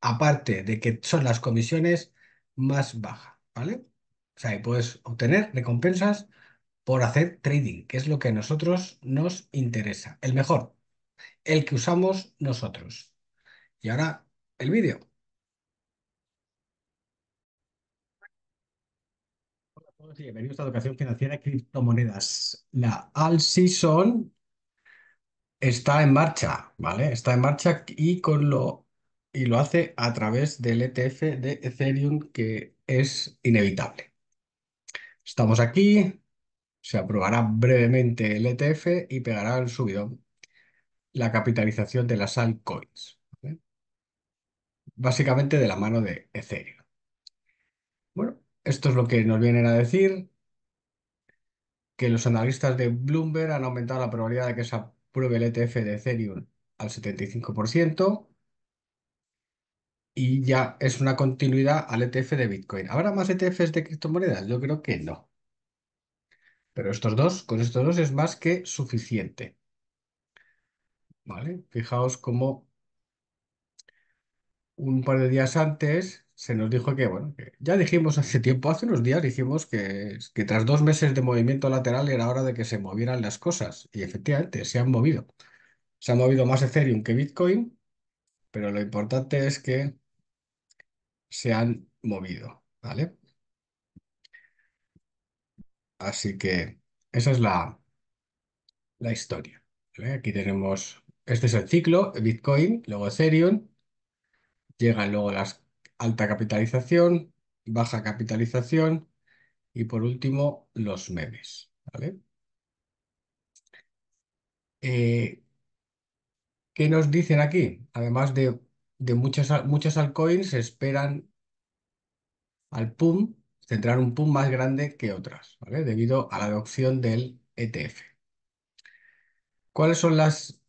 aparte de que son las comisiones más bajas, ¿vale? O sea, puedes obtener recompensas por hacer trading, que es lo que a nosotros nos interesa, el mejor, el que usamos nosotros. Y ahora el vídeo. Hola a bienvenidos a Educación Financiera y Criptomonedas. La All Season está en marcha, ¿vale? Está en marcha y con lo y lo hace a través del ETF de Ethereum que es inevitable. Estamos aquí, se aprobará brevemente el ETF y pegará el subidón la capitalización de las altcoins, básicamente de la mano de Ethereum. Bueno, esto es lo que nos vienen a decir, que los analistas de Bloomberg han aumentado la probabilidad de que se apruebe el ETF de Ethereum al 75%, y ya es una continuidad al ETF de Bitcoin. ¿Habrá más ETFs de criptomonedas? Yo creo que no. Pero estos dos, con estos dos es más que suficiente. ¿Vale? Fijaos cómo un par de días antes se nos dijo que, bueno, ya dijimos hace tiempo, hace unos días dijimos que, que tras dos meses de movimiento lateral era hora de que se movieran las cosas. Y efectivamente, se han movido. Se ha movido más Ethereum que Bitcoin, pero lo importante es que se han movido, ¿vale? Así que esa es la, la historia. Aquí tenemos, este es el ciclo, Bitcoin, luego Ethereum, llegan luego las alta capitalización, baja capitalización y por último los memes, ¿vale? Eh, ¿Qué nos dicen aquí? Además de de muchas altcoins esperan al PUM, tendrán un PUM más grande que otras, Debido a la adopción del ETF. ¿Cuáles son las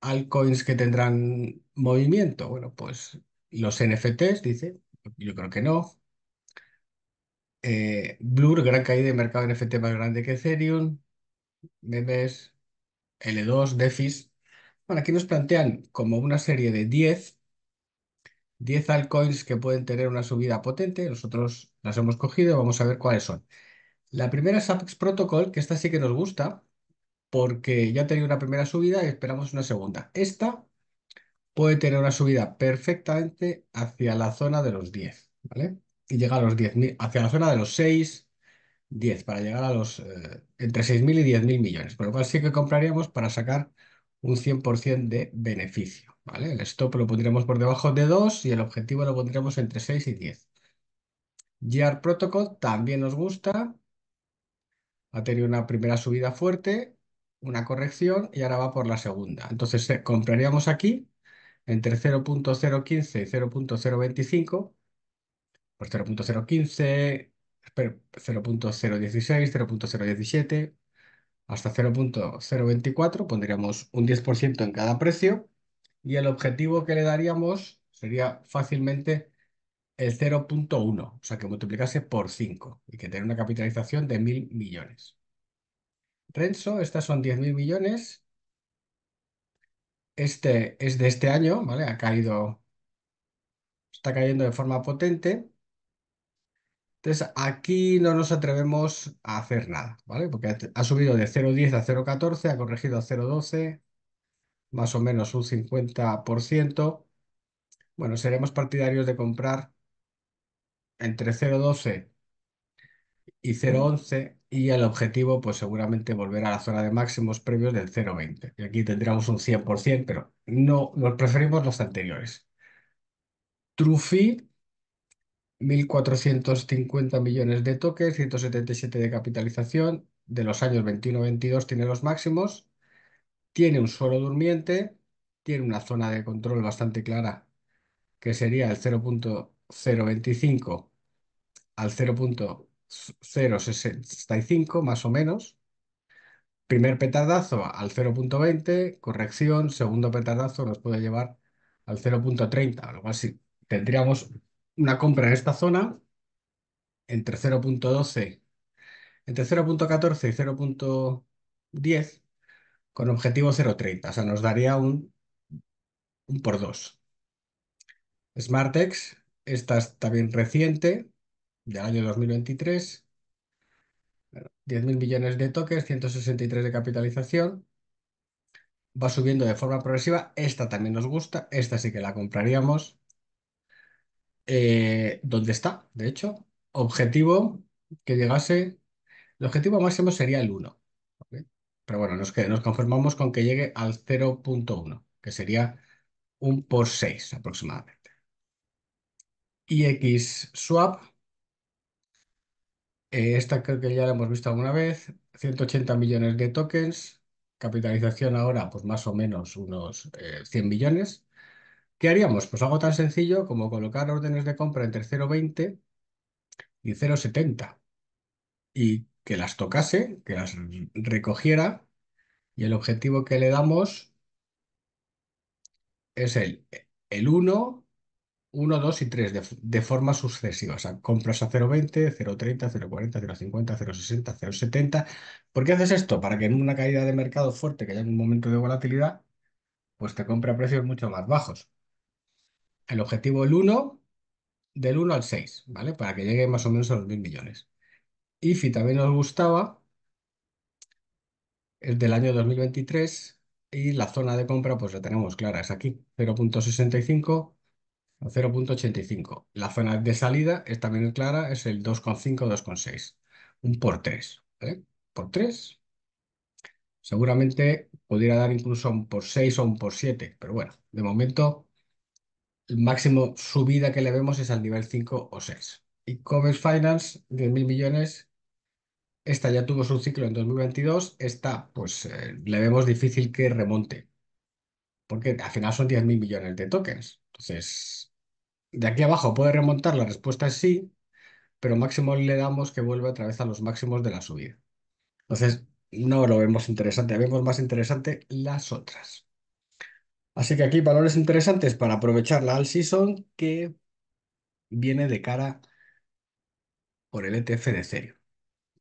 altcoins que tendrán movimiento? Bueno, pues los NFTs, dice, yo creo que no. Eh, Blur, gran caída de mercado NFT más grande que Ethereum. Memes, L2, DeFis. Bueno, aquí nos plantean como una serie de 10 10 altcoins que pueden tener una subida potente. Nosotros las hemos cogido, vamos a ver cuáles son. La primera es Protocol, que esta sí que nos gusta, porque ya ha tenido una primera subida y esperamos una segunda. Esta puede tener una subida perfectamente hacia la zona de los 10, ¿vale? Y llegar a los 10.000, hacia la zona de los 6, 10, para llegar a los eh, entre 6.000 y 10.000 millones. Por lo cual sí que compraríamos para sacar un 100% de beneficio. ¿vale? El stop lo pondremos por debajo de 2 y el objetivo lo pondremos entre 6 y 10. GR Protocol también nos gusta. Ha tenido una primera subida fuerte, una corrección y ahora va por la segunda. Entonces eh, compraríamos aquí entre 0.015 y 0.025, por 0.015, 0.016, 0.017, hasta 0.024, pondríamos un 10% en cada precio y el objetivo que le daríamos sería fácilmente el 0.1, o sea, que multiplicase por 5 y que tenga una capitalización de 1.000 millones. Renzo, estas son 10.000 millones. Este es de este año, ¿vale? Ha caído, está cayendo de forma potente. Entonces, aquí no nos atrevemos a hacer nada, ¿vale? Porque ha subido de 0.10 a 0.14, ha corregido a 0.12, más o menos un 50%, bueno, seremos partidarios de comprar entre 0,12 y 0,11 y el objetivo pues seguramente volver a la zona de máximos previos del 0,20. Y aquí tendríamos un 100%, pero no, nos preferimos los anteriores. Trufi, 1.450 millones de toques, 177 de capitalización, de los años 21-22 tiene los máximos, tiene un suelo durmiente, tiene una zona de control bastante clara, que sería el 0.025 al 0.065, más o menos. Primer petardazo al 0.20, corrección. Segundo petardazo nos puede llevar al 0.30, cual si Tendríamos una compra en esta zona entre 0.12, entre 0.14 y 0.10 con objetivo 0.30, o sea, nos daría un, por 2. Smartex, esta está bien reciente, del año 2023. 10.000 millones de toques, 163 de capitalización. Va subiendo de forma progresiva. Esta también nos gusta. Esta sí que la compraríamos. Eh, ¿Dónde está? De hecho, objetivo que llegase. El objetivo máximo sería el 1. Pero bueno, nos, nos conformamos con que llegue al 0.1, que sería un por 6 aproximadamente. Y X swap, eh, esta creo que ya la hemos visto alguna vez, 180 millones de tokens, capitalización ahora pues más o menos unos 100 eh, millones. ¿Qué haríamos? Pues algo tan sencillo como colocar órdenes de compra entre 0.20 y 0.70 y que las tocase, que las recogiera, y el objetivo que le damos es el, 1, 1, 2 y 3 de, forma sucesiva. O sea, compras a 0,20, 0,30, 0,40, 0,50, 0,60, 0,70. ¿Por qué haces esto? Para que en una caída de mercado fuerte, que haya un momento de volatilidad, pues te compre a precios mucho más bajos. El objetivo el 1, del 1 al 6, ¿vale? Para que llegue más o menos a los mil millones. IFI también nos gustaba, es del año 2023 y la zona de compra pues la tenemos clara, es aquí, 0.65 a 0.85. La zona de salida es también clara, es el 2.5-2.6, un por 3, ¿vale? ¿eh? Por 3. Seguramente pudiera dar incluso un por 6 o un por 7, pero bueno, de momento el máximo subida que le vemos es al nivel 5 o 6. Y Covers Finance, 10.000 millones, esta ya tuvo su ciclo en 2022, esta pues eh, le vemos difícil que remonte, porque al final son 10.000 millones de tokens. Entonces, de aquí abajo puede remontar, la respuesta es sí, pero máximo le damos que vuelva a través a los máximos de la subida. Entonces, no lo vemos interesante, vemos más interesante las otras. Así que aquí valores interesantes para aprovechar la all season que viene de cara por el ETF de serie